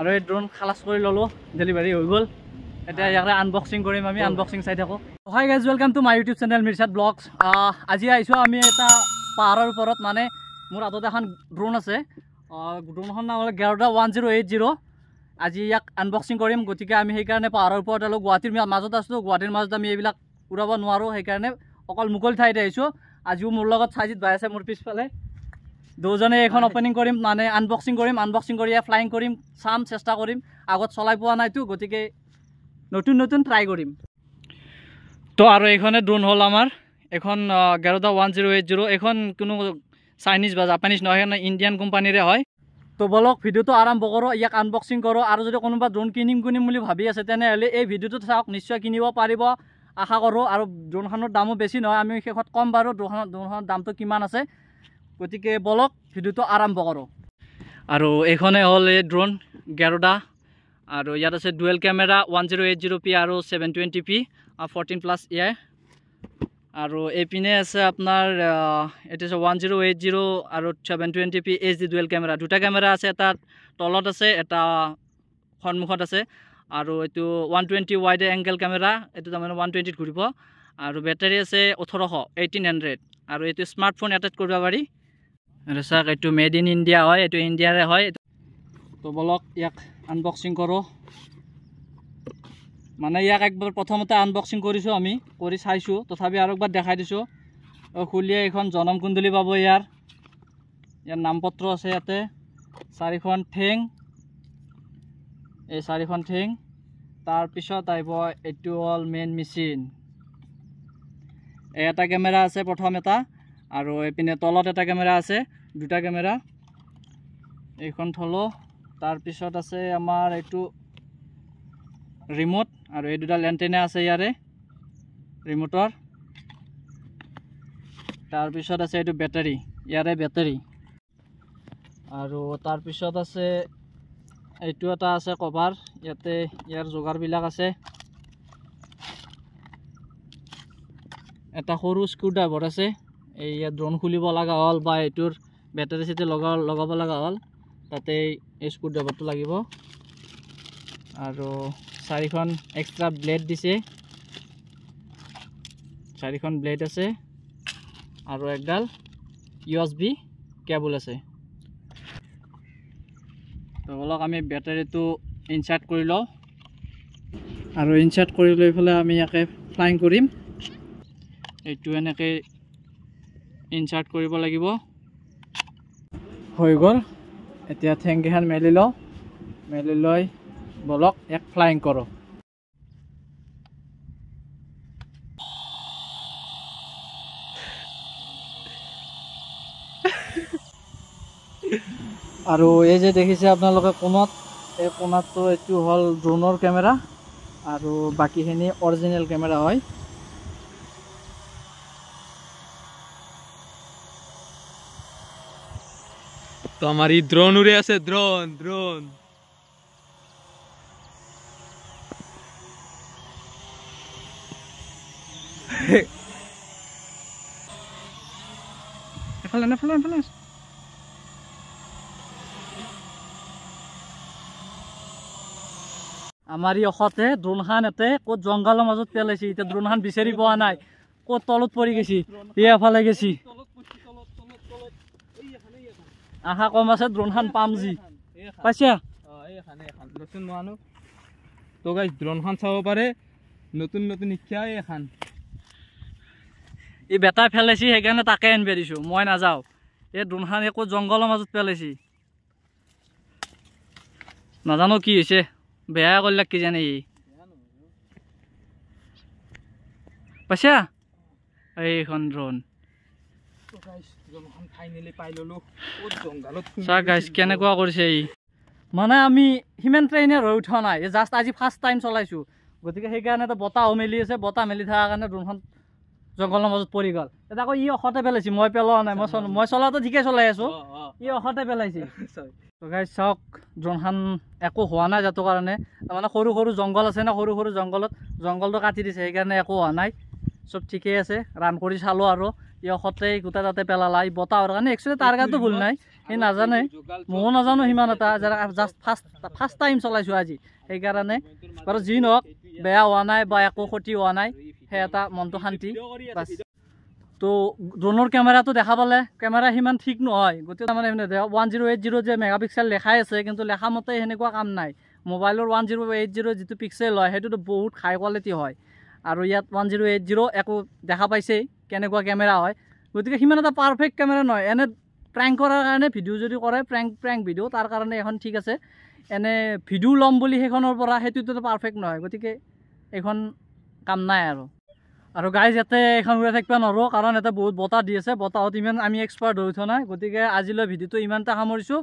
আৰু এই ড্ৰোন খালাচ কৰি ললোঁ ডেলিভাৰী হৈ গ'ল এতিয়া ইয়াৰে আনবক্সিং কৰিম আমি আনবক্সিং চাই থাকোঁ hi guys welcome to my YouTube channel মিৰ্চাদ ব্লগছ আজি আহিছোঁ আমি এটা পাহাৰৰ ওপৰত মানে মোৰ হাতত এখন ড্ৰোন আছে ড্ৰোনখন নাম হ'ল Garuda one zero' eight zero' আজি ইয়াক আনবক্সিং কৰিম গতিকে আমি সেইকাৰণে পাহাৰৰ ওপৰত আৰু গুৱাহাটীৰ মাজত আছোঁ গুৱাহাটীৰ মাজত আমি এইবিলাক উৰাব নোৱাৰোঁ সেইকাৰণে অকল মুকলি ঠাইত আহিছোঁ আজিও মোৰ লগত চাইজিত ভাই আছে মোৰ পিছফালে দুজনে এখন অপেনিং কৰিম মানে আনবক্সিং কৰিম আনবক্সিং কৰি ফ্লাইং কৰিম চাম চেষ্টা কৰিম আগত চলাই পোৱা নাইতো গতিকে নতুন নতুন ট্ৰাই কৰিম তো আৰু এইখনে ড্ৰোন হ'ল আমাৰ এখন Garuda one zero' eight zero' এইখন কোনো চাইনিজ বা জাপানিজ নহয় সেইখন ইণ্ডিয়ান কোম্পানীৰে হয় তো বলক ভিডিঅ'টো আৰম্ভ কৰোঁ ইয়াক আনবক্সিং কৰোঁ আৰু যদি কোনোবা ড্ৰোন কিনিম কিনিম বুলি ভাবি আছে তেনেহ'লে এই ভিডিঅ'টো চাওক নিশ্চয় কিনিব পাৰিব আশা কৰোঁ আৰু ড্ৰোনখনৰ দামো বেছি নহয় আমি শেষত কম বাৰু ড্ৰোনখন ড্ৰোনখনৰ দামটো কিমান আছে গতিকে বলক ভিডিঅ'টো আৰম্ভ কৰোঁ আৰু এইখনে হ'ল এই ড্ৰোন গেৰোডা আৰু ইয়াত আছে dual camera one zero' eight zero' P আৰু seven twenty P fourteen plus A আৰু এইপিনে আছে আপোনাৰ এইটো আছে ওৱান জিৰ' এইট জিৰ' আৰু seven twenty P H D dual camera দুটা কেমেৰা আছে এটা তলত আছে এটা সন্মুখত আছে আৰু এইটো one twenty wide angle camera এইটো তাৰমানে ওৱান টুৱেণ্টিত ঘূৰিব আৰু বেটাৰী আছে ওঠৰশ এইটিন হাণ্ড্ৰেড আৰু এইটো স্মাৰ্টফোন এটেক্ট কৰিব পাৰি আৰু চাওক এইটো মেড ইন ইণ্ডিয়া হয় এইটো ইণ্ডিয়াৰে হয় তো বলক ইয়াক আনবক্সিং কৰোঁ মানে ইয়াক একবাৰ প্ৰথমতে আনবক্সিং কৰিছোঁ আমি কৰি চাইছোঁ তথাপি আৰু একবাৰ দেখাই দিছোঁ খুলিয়ে এইখন জনম কুণ্ডলী পাব ইয়াৰ ইয়াৰ নামপত্ৰ আছে ইয়াতে চাৰিখন ঠেং এই চাৰিখন ঠেং তাৰপিছত আহিব এইটো হ'ল মেইন মেচিন এটা কেমেৰা আছে প্ৰথম এটা আৰু এইপিনে তলত এটা কেমেৰা আছে দুটা কেমেৰা এইখন থলো তাৰপিছত আছে আমাৰ এইটো ৰিম'ট আৰু এই দুটা লেণ্টেনা আছে ইয়াৰে ৰিম'টৰ তাৰপিছত আছে এইটো বেটাৰী ইয়াৰে বেটাৰী আৰু তাৰপিছত আছে এইটো এটা আছে কভাৰ ইয়াতে ইয়াৰ যোগাৰবিলাক আছে এটা সৰু স্ক্ৰু ড্ৰাইভাৰ আছে এই ইয়াত ড্ৰোন খুলিব লগা হ'ল বা এইটোৰ বেটাৰী চেটাৰী লগা লগাব লগা হ'ল তাতে এই স্ক্ৰুড্ৰাইভাৰটো লাগিব আৰু চাৰিখন এক্সট্ৰা ব্লেড দিছে চাৰিখন ব্লেড আছে আৰু একডাল ইউএছ বি কেবুল আছে ধৰক আমি বেটাৰীটো ইনচাৰ্ট কৰি লওঁ আৰু ইনচাৰ্ট কৰি লৈ পেলাই আমি ইয়াকে ফ্লাইং কৰিম এইটো এনেকৈ ইনচাৰ্ট কৰিব লাগিব হৈ গ'ল এতিয়া ঠেংকিখন মেলি লওঁ মেলি লৈ বলক এক ফ্লাইং কৰোঁ আৰু এই যে দেখিছে আপোনালোকে কোণত এই কোণাটো এইটো হ'ল ড্ৰোনৰ কেমেৰা আৰু বাকীখিনি অৰিজিনেল কেমেৰা হয় তো আমাৰ এই দ্ৰোন উড়ে আছে দ্ৰোন আমাৰ আমাৰ এই অসতে এতে কত জঙ্গলেৰ মাজত পেলাইছি এটা দ্ৰোনহান বিচাৰি পোৱা নাই কত তলত পৰি গেছি ইয়ে ফালে গেছি আশা কম আছে দ্ৰোণখান পাম যি পাইছা দ্ৰোণখান চাব পাৰে নতুন নতুন শিক্ষা এইখান ই বেটাই পেলাইছি সেইকাৰণে তাকে আনিব দিছোঁ মই নাযাওঁ এই দ্ৰোণখান একো জংঘলৰ মাজত পেলাইছি নাজানো কি হৈছে বেয়াই কৰিলে কি জানে ই পাইছা এইখন দ্ৰোণ মানে আমি সিমান ট্ৰেইনে হৈ উঠা নাই জাষ্ট আজি ফাৰ্ষ্ট টাইম চলাইছোঁ গতিকে সেইকাৰণে বতাহো মেলি আছে বতাহ মেলি থকাৰ কাৰণে দোনখন জংঘলৰ মাজত পৰি গ'ল এতিয়া আকৌ ই অসতে পেলাইছে মই পেলোৱা নাই মই মই চলাটো ঠিকে চলাই আছোঁ ই অসতে পেলাইছে গাইজ চাওক যোনখন একো হোৱা নাই যাতো কাৰণে তাৰমানে সৰু সৰু জংঘল আছে ন সৰু সৰু জংঘলত জংঘলটো কাটি দিছে সেইকাৰণে একো হোৱা নাই চব ঠিকেই আছে ৰান কৰি চালোঁ আৰু ইহঁতে গোটা তাতে পেলালা এই বতাহৰ কাৰণে একচুৱেলি তাৰ গাটো ভুল নাই সি নাজানে ময়ো নাজানো সিমান এটা জাষ্ট ফাৰ্ষ্ট ফাৰ্ষ্ট টাইম চলাইছোঁ আজি সেইকাৰণে বাৰু যি নহওক বেয়া হোৱা নাই বা একো ক্ষতি হোৱা নাই সেই এটা মনটো শান্তি বাছ তো ড্ৰোনৰ কেমেৰাটো দেখা পালে কেমেৰা সিমান ঠিক নহয় গতিকে তাৰমানে মানে ওৱান জিৰ' এইট জিৰ' যে মেগা পিক্সেল লেখাই আছে কিন্তু লেখা মতে সেনেকুৱা কাম নাই মোবাইলৰ ওৱান জিৰ' এইট জিৰ' যিটো পিক্সেল হয় সেইটোতো বহুত হাই কোৱালিটি হয় আৰু ইয়াত ওৱান জিৰ' এইট জিৰ' একো দেখা পাইছেই কেনেকুৱা কেমেৰা হয় গতিকে সিমান এটা পাৰফেক্ট কেমেৰা নহয় এনে প্ৰেংক কৰাৰ কাৰণে ভিডিঅ' যদি কৰে প্ৰেংক প্ৰেংক ভিডিঅ' তাৰ কাৰণে এখন ঠিক আছে এনে ভিডিঅ' ল'ম বুলি সেইখনৰ পৰা সেইটোতো পাৰফেক্ট নহয় গতিকে এইখন কাম নাই আৰু আৰু গাইজ ইয়াতে এইখন উৰাই থাকিব নোৱাৰোঁ কাৰণ ইয়াতে বহুত বতাহ দি আছে বতাহত ইমান আমি এক্সপাৰ্ট হৈ থোৱা নাই গতিকে আজিলৈ ভিডিঅ'টো ইমান এটা সামৰিছোঁ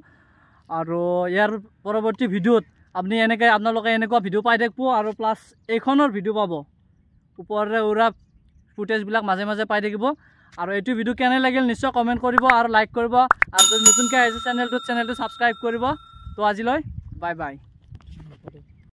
আৰু ইয়াৰ পৰৱৰ্তী ভিডিঅ'ত আপুনি এনেকৈ আপোনালোকে এনেকুৱা ভিডিঅ' পাই থাকিব আৰু প্লাছ এইখনৰ ভিডিঅ' পাব ওপৰৰে উৰা ফুটেজবিলাক মাজে মাজে পাই থাকিব আৰু এইটো ভিডিঅ' কেনে লাগিল নিশ্চয় কমেণ্ট কৰিব আৰু লাইক কৰিব আৰু যদি নতুনকৈ আহিছে চেনেলটোত চেনেলটো ছাবস্ক্ৰাইব কৰিব তো আজিলৈ বাই বাই